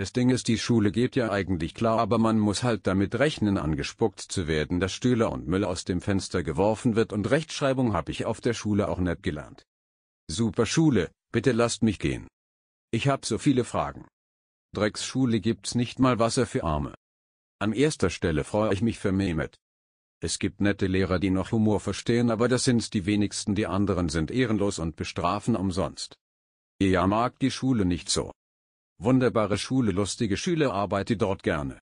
Das Ding ist, die Schule geht ja eigentlich klar, aber man muss halt damit rechnen, angespuckt zu werden, dass Stühle und Müll aus dem Fenster geworfen wird und Rechtschreibung habe ich auf der Schule auch nicht gelernt. Super Schule, bitte lasst mich gehen. Ich hab so viele Fragen. Drecksschule gibt's nicht mal Wasser für Arme. An erster Stelle freue ich mich für Mehmet. Es gibt nette Lehrer, die noch Humor verstehen, aber das sind's die wenigsten, die anderen sind ehrenlos und bestrafen umsonst. Ihr ja, mag die Schule nicht so. Wunderbare Schule, lustige Schüler, arbeite dort gerne.